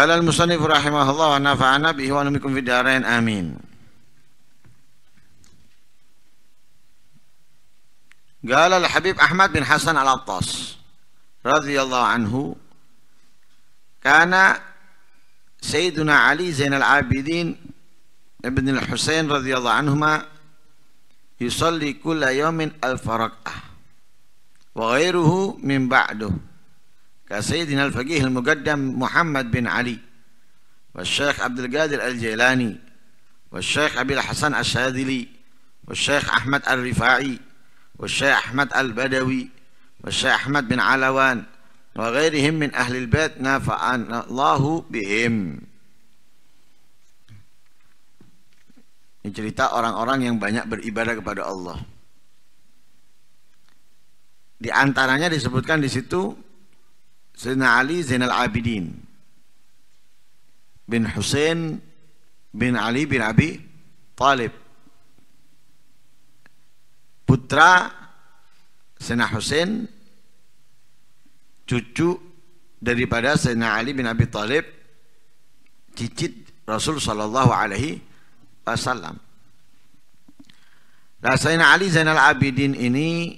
قال المصنف رحمه الله ونفعنا به ونمكم في الدارين آمين قال الحبيب أحمد بن حسن العطاس رضي الله عنه كان سيدنا علي زين العابدين ابن الحسين رضي الله عنهما يصلي كل يوم ألف ركعة وغيره من بعده كسيدنا الفقيه المقدم محمد بن علي والشيخ عبد القادر الجيلاني والشيخ أبي الحسن الشاذلي والشيخ أحمد الرفاعي والشيخ أحمد البدوي والشيخ أحمد بن علوان وغيرهم من أهل البيت نافعنا الله بهم Ini cerita orang-orang yang banyak beribadah kepada Allah. Di antaranya disebutkan di situ Sayyidina Ali Zainal Abidin bin Hussein bin Ali bin Abi Talib putra Sayyidina Hussein cucu daripada Sayyidina Ali bin Abi Talib cicit Rasul Sallallahu Alaihi Wasallam Nah Sayyidina Ali Zainal Abidin ini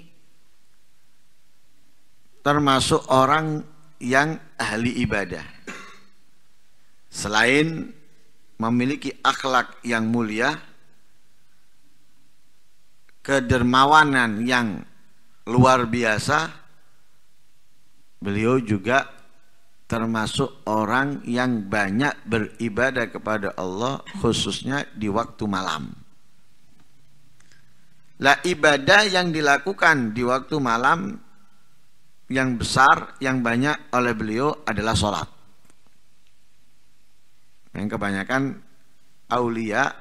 termasuk orang yang ahli ibadah. Selain memiliki akhlak yang mulia, kedermawanan yang luar biasa, beliau juga termasuk orang yang banyak beribadah kepada Allah khususnya di waktu malam. Lah ibadah yang dilakukan di waktu malam yang besar, yang banyak oleh beliau adalah sholat. Yang kebanyakan aulia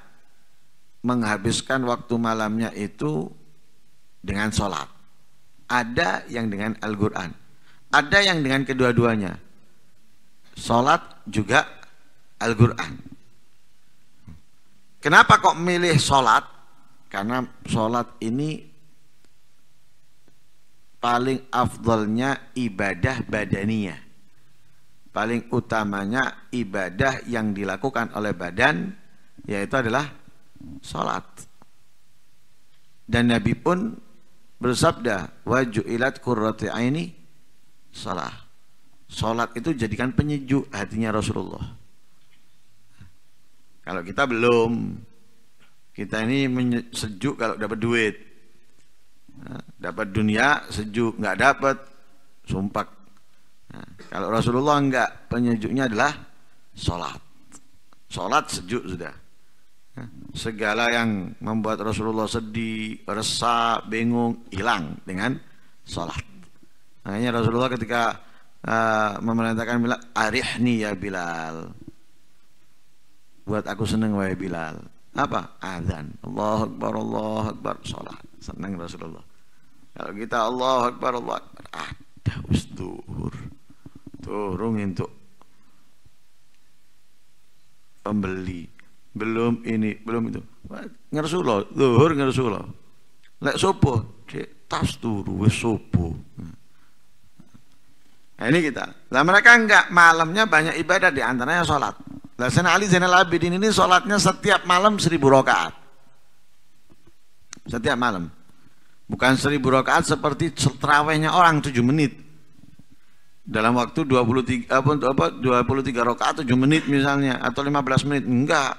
menghabiskan waktu malamnya itu dengan sholat. Ada yang dengan Al-Quran. Ada yang dengan kedua-duanya. Sholat juga Al-Quran. Kenapa kok milih sholat? Karena sholat ini paling afdolnya ibadah badaniyah paling utamanya ibadah yang dilakukan oleh badan yaitu adalah sholat. dan Nabi pun bersabda ilat kurrati ini salah Sholat itu jadikan penyejuk hatinya Rasulullah kalau kita belum kita ini sejuk kalau dapat duit dapat dunia sejuk, nggak dapat sumpak. Nah, kalau Rasulullah nggak penyejuknya adalah sholat. Sholat sejuk sudah. Nah, segala yang membuat Rasulullah sedih, resah, bingung, hilang dengan sholat. Makanya Rasulullah ketika uh, memerintahkan Bilal, arihni ya Bilal. Buat aku seneng wahai Bilal. Apa? Azan. Allah Akbar, Allah Akbar, sholat. Senang Rasulullah. Kalau kita Allah Akbar, Allah Akbar. Ada ustuhur. Turun untuk pembeli. Belum ini, belum itu. Ngersulah, Rasulullah ngersulah. Lek sopo, cek tas turu, wes sopo. Nah, ini kita. Lah mereka enggak malamnya banyak ibadah di antaranya sholat. Lah sana Ali Zainal Abidin ini sholatnya setiap malam seribu rakaat setiap malam bukan seribu rakaat seperti terawihnya orang tujuh menit dalam waktu 23 apa 23 rakaat 7 menit misalnya atau 15 menit enggak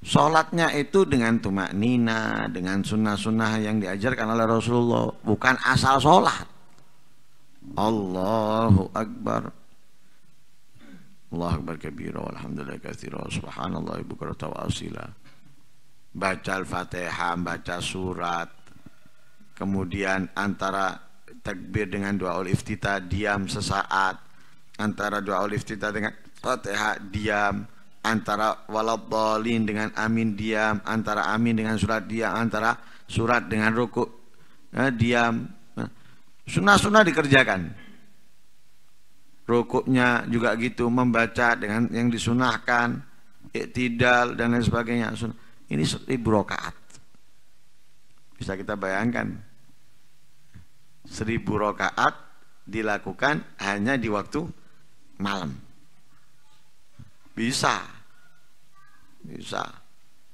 Sholatnya itu dengan tumak nina, dengan sunnah-sunnah yang diajarkan oleh Rasulullah, bukan asal sholat. Allahu Akbar. Allahu Akbar kabira, walhamdulillah kathira, subhanallah, ibu wa asila baca Al-Fatihah, baca surat, kemudian antara takbir dengan doa ul tita diam sesaat, antara doa ul tita dengan Fatihah diam, antara waladhalin dengan amin diam, antara amin dengan surat diam, antara surat dengan ruku eh, nah, diam. Sunnah-sunnah dikerjakan. Rukuknya juga gitu membaca dengan yang disunahkan, iktidal dan lain sebagainya. Sunnah ini seribu rokaat. Bisa kita bayangkan. Seribu rokaat dilakukan hanya di waktu malam. Bisa. Bisa.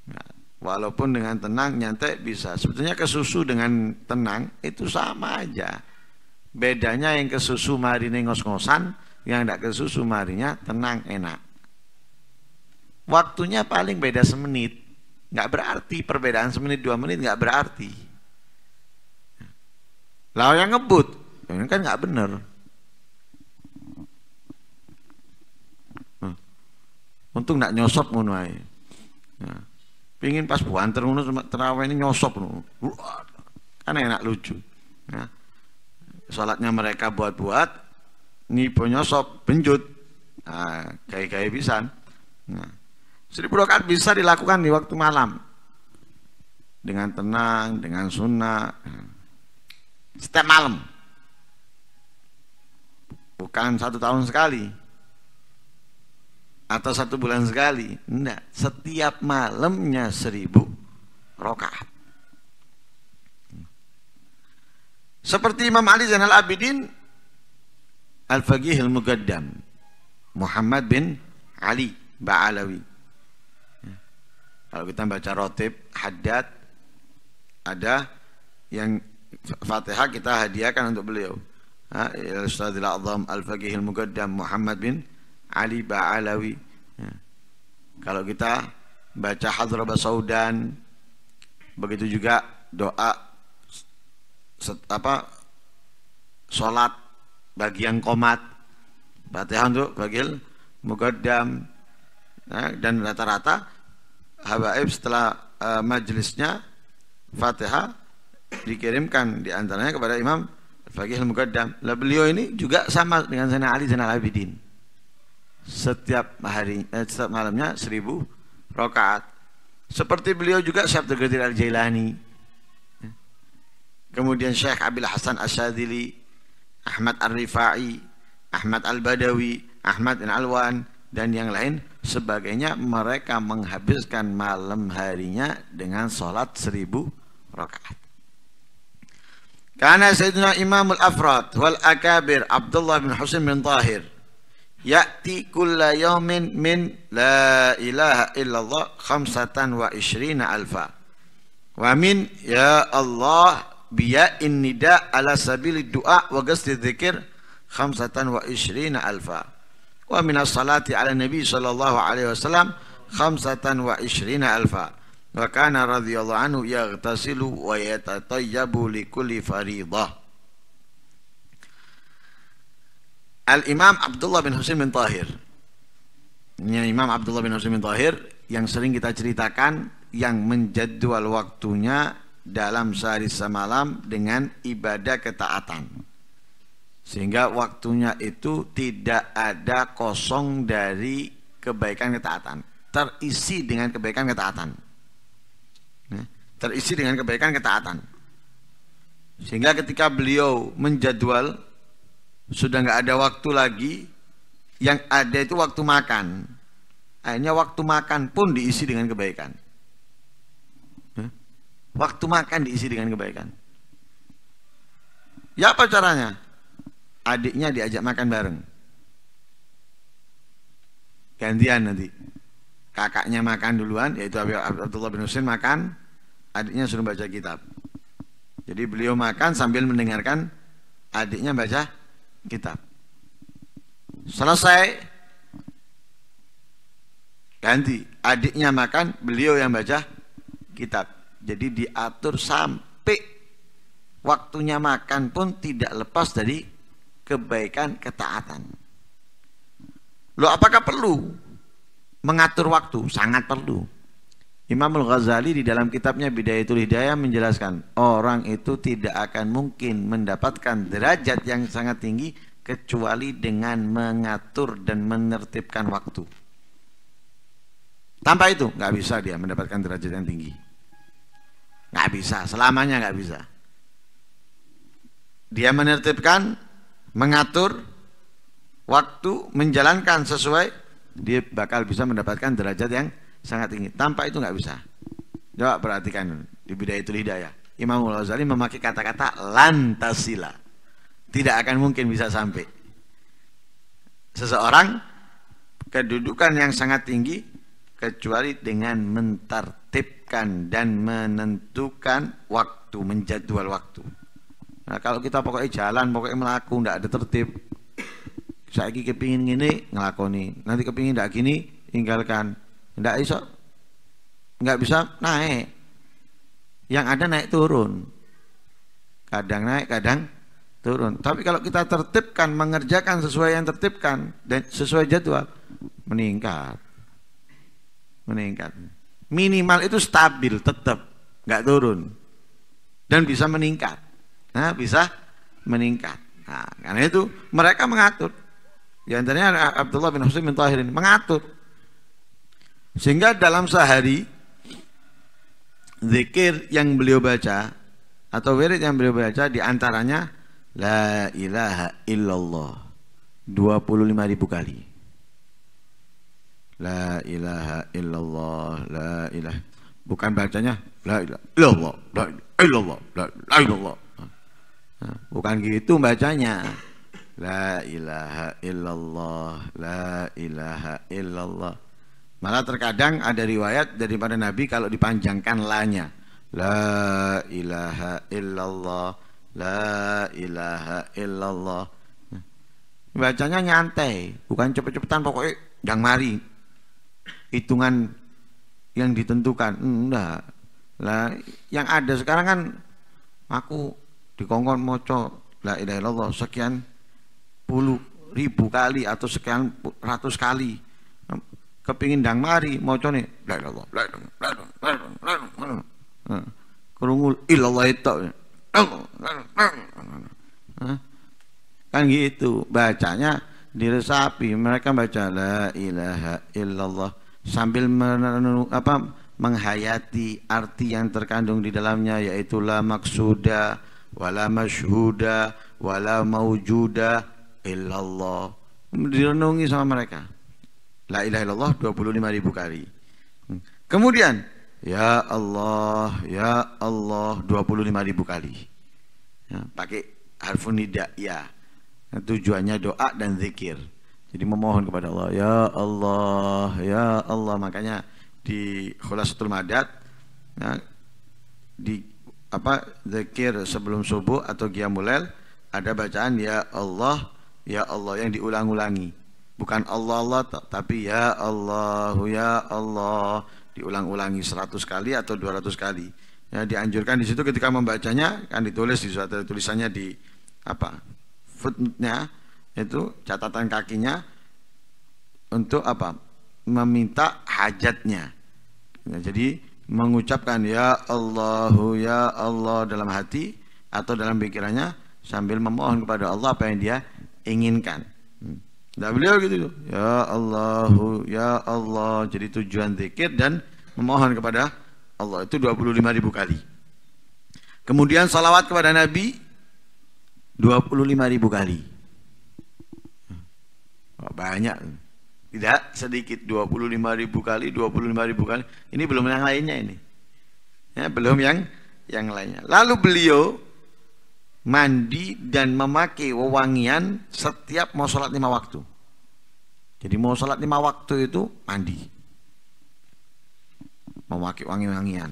Nah, walaupun dengan tenang nyantai bisa. Sebetulnya kesusu dengan tenang itu sama aja. Bedanya yang kesusu mari ngos-ngosan, yang tidak kesusu marinya tenang enak. Waktunya paling beda semenit. Nggak berarti perbedaan semenit dua menit nggak berarti. Lah yang ngebut, ini kan nggak bener. untung nggak nyosop mau ae. Ya. pingin pas buan terus terawih ini nyosop Kan enak lucu. Ya. salatnya mereka buat-buat, nipo nyosop, benjut. Nah, kayak-kayak pisan. Nah. Seribu rakaat bisa dilakukan di waktu malam dengan tenang, dengan sunnah setiap malam bukan satu tahun sekali atau satu bulan sekali enggak, setiap malamnya seribu rokaat seperti Imam Ali Zainal Abidin Al-Faqih Al-Mugaddam Muhammad bin Ali Ba'alawi kalau kita baca rotib, haddad, ada yang Fatihah kita hadiahkan untuk beliau. Al-Ustadz ya Al-Azam Al-Faqih Al-Mugaddam Muhammad bin Ali Ba'alawi. Ya. Kalau kita baca Hadrab Saudan, begitu juga doa set, apa sholat bagi yang komat Fatihah untuk bagil mugaddam nah, dan rata-rata habaib setelah uh, e, majelisnya Fatihah dikirimkan diantaranya kepada Imam Faqih Al-Muqaddam. Lah beliau ini juga sama dengan Zainal Ali Zainal Abidin. Setiap hari eh, setiap malamnya seribu rokaat. Seperti beliau juga Syekh Abdul Al-Jailani. Kemudian Syekh Abil Hasan Asyadili, Ahmad Ar-Rifai, Ahmad Al-Badawi, Ahmad Al-Alwan dan yang lain sebagainya mereka menghabiskan malam harinya dengan sholat seribu rakaat. Karena Sayyidina Imam al-Afrad wal Akabir Abdullah bin Husain bin Tahir Ya'ti kulla yawmin min la ilaha illallah khamsatan wa ishrina alfa Wa min ya Allah biya in nida ala sabili du'a wa gasti dhikir khamsatan wa ishrina alfa wa min as salati ala nabi sallallahu alaihi wasallam khamsatan wa ishrina alfa wa kana radhiyallahu anhu yaghtasilu wa yatatayyabu li kulli faridah Al-Imam Abdullah bin Husain bin Tahir ini Imam Abdullah bin Husain bin Tahir yang sering kita ceritakan yang menjadwal waktunya dalam sehari semalam dengan ibadah ketaatan sehingga waktunya itu tidak ada kosong dari kebaikan ketaatan. Terisi dengan kebaikan ketaatan. Ya, terisi dengan kebaikan ketaatan. Sehingga ketika beliau menjadwal, sudah nggak ada waktu lagi, yang ada itu waktu makan. Akhirnya waktu makan pun diisi dengan kebaikan. Ya, waktu makan diisi dengan kebaikan. Ya apa caranya? adiknya diajak makan bareng. Gantian nanti. Kakaknya makan duluan, yaitu Abdullah bin Husin makan, adiknya suruh baca kitab. Jadi beliau makan sambil mendengarkan adiknya baca kitab. Selesai, ganti. Adiknya makan, beliau yang baca kitab. Jadi diatur sampai waktunya makan pun tidak lepas dari kebaikan, ketaatan. lo apakah perlu mengatur waktu? Sangat perlu. Imam Al-Ghazali di dalam kitabnya Bidayatul Hidayah menjelaskan orang itu tidak akan mungkin mendapatkan derajat yang sangat tinggi kecuali dengan mengatur dan menertibkan waktu. Tanpa itu nggak bisa dia mendapatkan derajat yang tinggi. Nggak bisa, selamanya nggak bisa. Dia menertibkan mengatur waktu, menjalankan sesuai, dia bakal bisa mendapatkan derajat yang sangat tinggi. Tanpa itu nggak bisa. Coba perhatikan di itu Hidayah. Imam Al-Ghazali memakai kata-kata lantasila. Tidak akan mungkin bisa sampai. Seseorang kedudukan yang sangat tinggi kecuali dengan mentertibkan dan menentukan waktu, menjadwal waktu. Nah, kalau kita pokoknya jalan, pokoknya melaku, tidak ada tertib. Saya kepingin gini, ngelakoni. Nanti kepingin tidak gini, tinggalkan. tidak iso, nggak bisa naik. Yang ada naik turun. Kadang naik, kadang turun. Tapi kalau kita tertibkan, mengerjakan sesuai yang tertibkan dan sesuai jadwal, meningkat. Meningkat. Minimal itu stabil, tetap nggak turun dan bisa meningkat nah, bisa meningkat. Nah, karena itu mereka mengatur. Di antaranya Abdullah bin Husain bin ini mengatur. Sehingga dalam sehari zikir yang beliau baca atau wirid yang beliau baca di antaranya la ilaha illallah 25 ribu kali. La ilaha illallah, la ilaha. Bukan bacanya la ilaha illallah, la ilaha illallah, la ilaha illallah. Bukan gitu bacanya. La ilaha illallah, la ilaha illallah. Malah terkadang ada riwayat daripada Nabi kalau dipanjangkan lanya. La ilaha illallah, la ilaha illallah. Bacanya nyantai, bukan cepet-cepetan pokoknya yang mari. Hitungan yang ditentukan, enggak. Lah, yang ada sekarang kan aku dikongkon moco la ilaha illallah sekian puluh ribu kali atau sekian ratus kali kepingin dang mari moco nih la ilallah la nah, kerungul nah, nah, kan gitu bacanya diresapi mereka baca la ilaha illallah sambil menenu, apa menghayati arti yang terkandung di dalamnya yaitulah la wala masyhuda wala maujuda illallah direnungi sama mereka la ilaha illallah 25 ribu kali hmm. kemudian ya Allah ya Allah 25 ribu kali ya, pakai harfun nida ya tujuannya doa dan zikir jadi memohon kepada Allah ya Allah ya Allah makanya di khulasatul madat ya, di apa zikir sebelum subuh atau qiyamulail ada bacaan ya Allah ya Allah yang diulang-ulangi bukan Allah Allah tapi ya Allah ya Allah diulang-ulangi 100 kali atau 200 kali ya dianjurkan di situ ketika membacanya kan ditulis di suatu tulisannya di apa footnya itu catatan kakinya untuk apa meminta hajatnya ya, jadi mengucapkan ya Allahu ya Allah dalam hati atau dalam pikirannya sambil memohon kepada Allah apa yang dia inginkan. Nah beliau gitu, gitu ya Allahu ya Allah jadi tujuan zikir dan memohon kepada Allah itu 25 ribu kali. Kemudian salawat kepada Nabi 25 ribu kali. Oh, banyak tidak sedikit 25 ribu kali 25 ribu kali ini belum yang lainnya ini ya belum yang yang lainnya lalu beliau mandi dan memakai wewangian setiap mau sholat lima waktu jadi mau sholat lima waktu itu mandi memakai wangi-wangian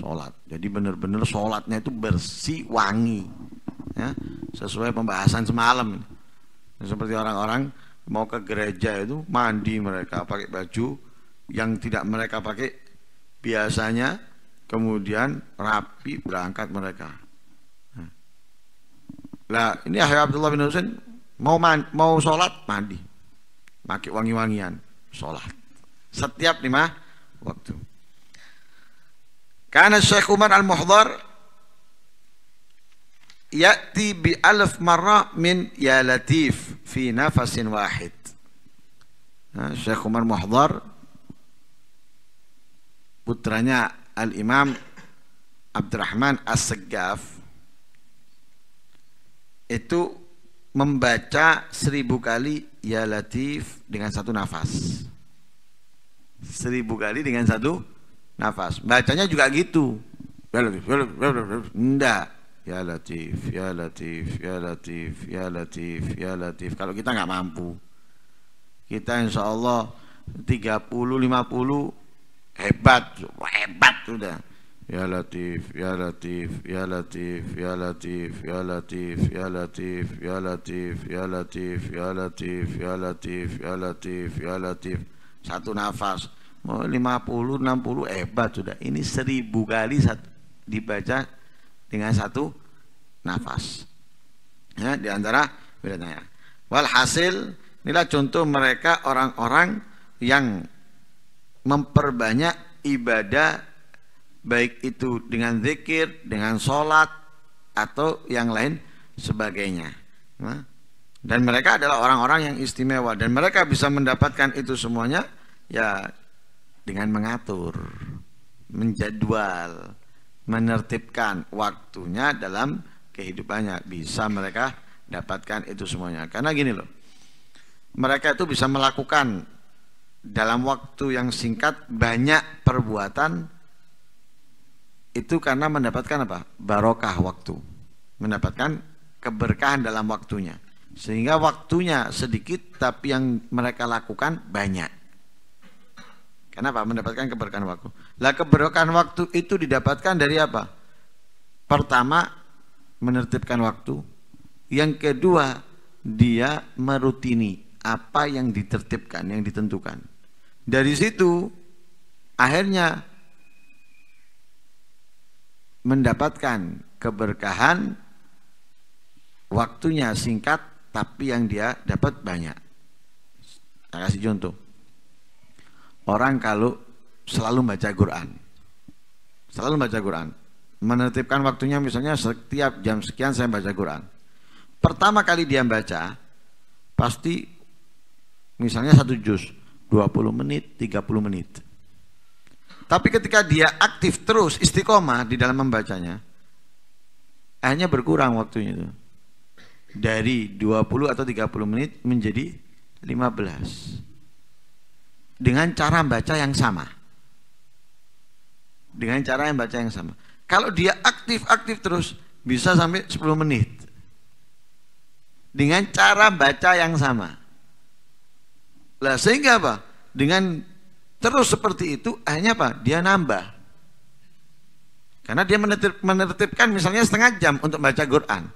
sholat jadi benar-benar sholatnya itu bersih wangi ya sesuai pembahasan semalam seperti orang-orang mau ke gereja itu mandi mereka pakai baju yang tidak mereka pakai biasanya kemudian rapi berangkat mereka nah. lah ini Yahya Abdullah bin Husain mau man, mau sholat mandi pakai wangi-wangian sholat setiap lima waktu karena Syekh Umar al-Muhdar ya'ti bi alaf marra min ya latif fi nafasin wahid. Syekh Umar Muhdar putranya Al-Imam Abdurrahman As-Segaf itu membaca seribu kali ya latif dengan satu nafas seribu kali dengan satu nafas bacanya juga gitu enggak Ya Latif, Ya Latif, Ya Latif, Ya Latif, Ya Latif. Kalau kita nggak mampu, kita insya Allah 30, 50 hebat, hebat sudah. Ya Latif, Ya Latif, Ya Latif, Ya Latif, Ya Latif, Ya Latif, Ya Latif, Ya Latif, Ya Latif, Ya Latif, Ya Latif, Ya Latif. Satu nafas, lima puluh, enam puluh hebat sudah. Ini seribu kali dibaca dengan satu nafas. Ya, di antara bedanya. Walhasil inilah contoh mereka orang-orang yang memperbanyak ibadah baik itu dengan zikir, dengan sholat atau yang lain sebagainya. Nah, dan mereka adalah orang-orang yang istimewa dan mereka bisa mendapatkan itu semuanya ya dengan mengatur, menjadwal, menertibkan waktunya dalam kehidupannya bisa mereka dapatkan itu semuanya karena gini loh mereka itu bisa melakukan dalam waktu yang singkat banyak perbuatan itu karena mendapatkan apa barokah waktu mendapatkan keberkahan dalam waktunya sehingga waktunya sedikit tapi yang mereka lakukan banyak Kenapa? Mendapatkan keberkahan waktu. Lah keberkahan waktu itu didapatkan dari apa? Pertama, menertibkan waktu. Yang kedua, dia merutini apa yang ditertibkan, yang ditentukan. Dari situ, akhirnya mendapatkan keberkahan waktunya singkat tapi yang dia dapat banyak. Saya kasih contoh orang kalau selalu baca Quran selalu baca Quran menetipkan waktunya misalnya setiap jam sekian saya baca Quran pertama kali dia baca pasti misalnya satu juz 20 menit 30 menit tapi ketika dia aktif terus istiqomah di dalam membacanya hanya berkurang waktunya itu dari 20 atau 30 menit menjadi 15 dengan cara baca yang sama. Dengan cara yang baca yang sama. Kalau dia aktif-aktif terus bisa sampai 10 menit. Dengan cara baca yang sama. Lah sehingga apa? Dengan terus seperti itu akhirnya apa? Dia nambah. Karena dia menertib, menertibkan misalnya setengah jam untuk baca Quran.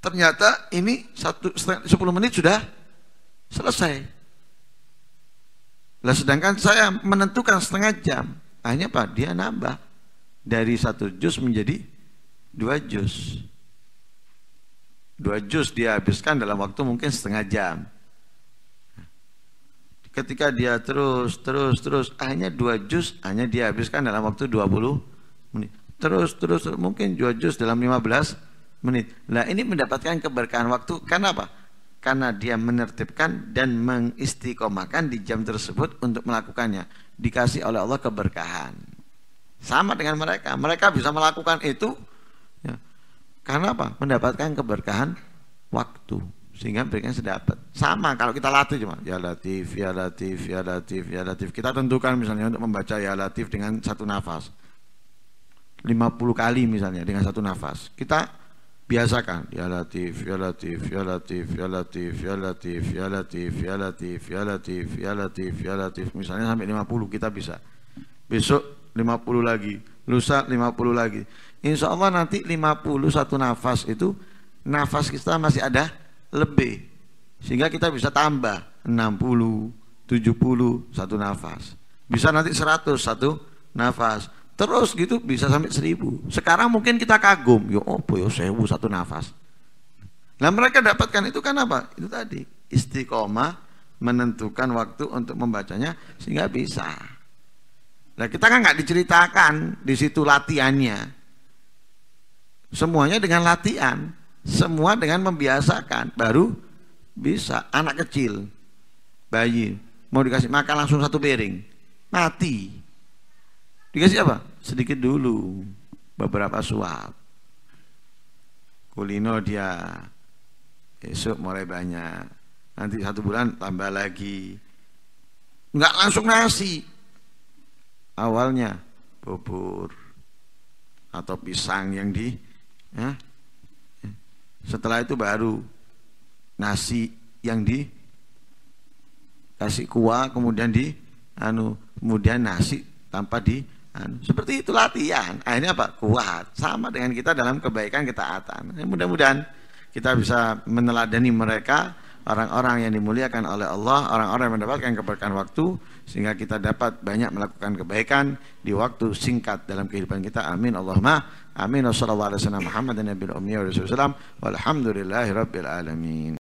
Ternyata ini satu, 10 menit sudah selesai. Lah sedangkan saya menentukan setengah jam. hanya pak Dia nambah dari satu jus menjadi dua jus. Dua jus dia habiskan dalam waktu mungkin setengah jam. Ketika dia terus, terus, terus, hanya dua jus, hanya dia habiskan dalam waktu 20 menit. terus, terus mungkin dua jus dalam 15 menit. Nah ini mendapatkan keberkahan waktu karena apa? karena dia menertibkan dan mengistiqomahkan di jam tersebut untuk melakukannya dikasih oleh Allah keberkahan sama dengan mereka mereka bisa melakukan itu ya. karena apa mendapatkan keberkahan waktu sehingga mereka sedapat sama kalau kita latih cuma ya latif ya latif ya latif ya latif kita tentukan misalnya untuk membaca ya latif dengan satu nafas 50 kali misalnya dengan satu nafas kita biasakan ya latif ya latif ya latif ya latif ya latif ya latif ya latif ya latif ya latif ya latif misalnya sampai 50 kita bisa besok 50 lagi lusa 50 lagi insya Allah nanti 50 satu nafas itu nafas kita masih ada lebih sehingga kita bisa tambah 60 70 satu nafas bisa nanti 100 satu nafas Terus gitu bisa sampai seribu. Sekarang mungkin kita kagum, yo opo yo sewu satu nafas. Nah mereka dapatkan itu kan apa? Itu tadi istiqomah menentukan waktu untuk membacanya sehingga bisa. Nah kita kan nggak diceritakan di situ latihannya. Semuanya dengan latihan, semua dengan membiasakan, baru bisa. Anak kecil, bayi, mau dikasih makan langsung satu piring, mati Dikasih apa? Sedikit dulu. Beberapa suap. Kulino dia. Esok mulai banyak. Nanti satu bulan tambah lagi. Enggak langsung nasi. Awalnya bubur. Atau pisang yang di... Ya. Setelah itu baru nasi yang di kasih kuah kemudian di anu kemudian nasi tanpa di seperti itu latihan. Akhirnya apa? Kuat. Sama dengan kita dalam kebaikan ketaatan. Ya, mudah-mudahan kita bisa meneladani mereka orang-orang yang dimuliakan oleh Allah, orang-orang yang mendapatkan keberkahan waktu sehingga kita dapat banyak melakukan kebaikan di waktu singkat dalam kehidupan kita. Amin Allahumma. Amin. Wassalamualaikum warahmatullahi wabarakatuh. Muhammadan nabiyil ummi wa alamin.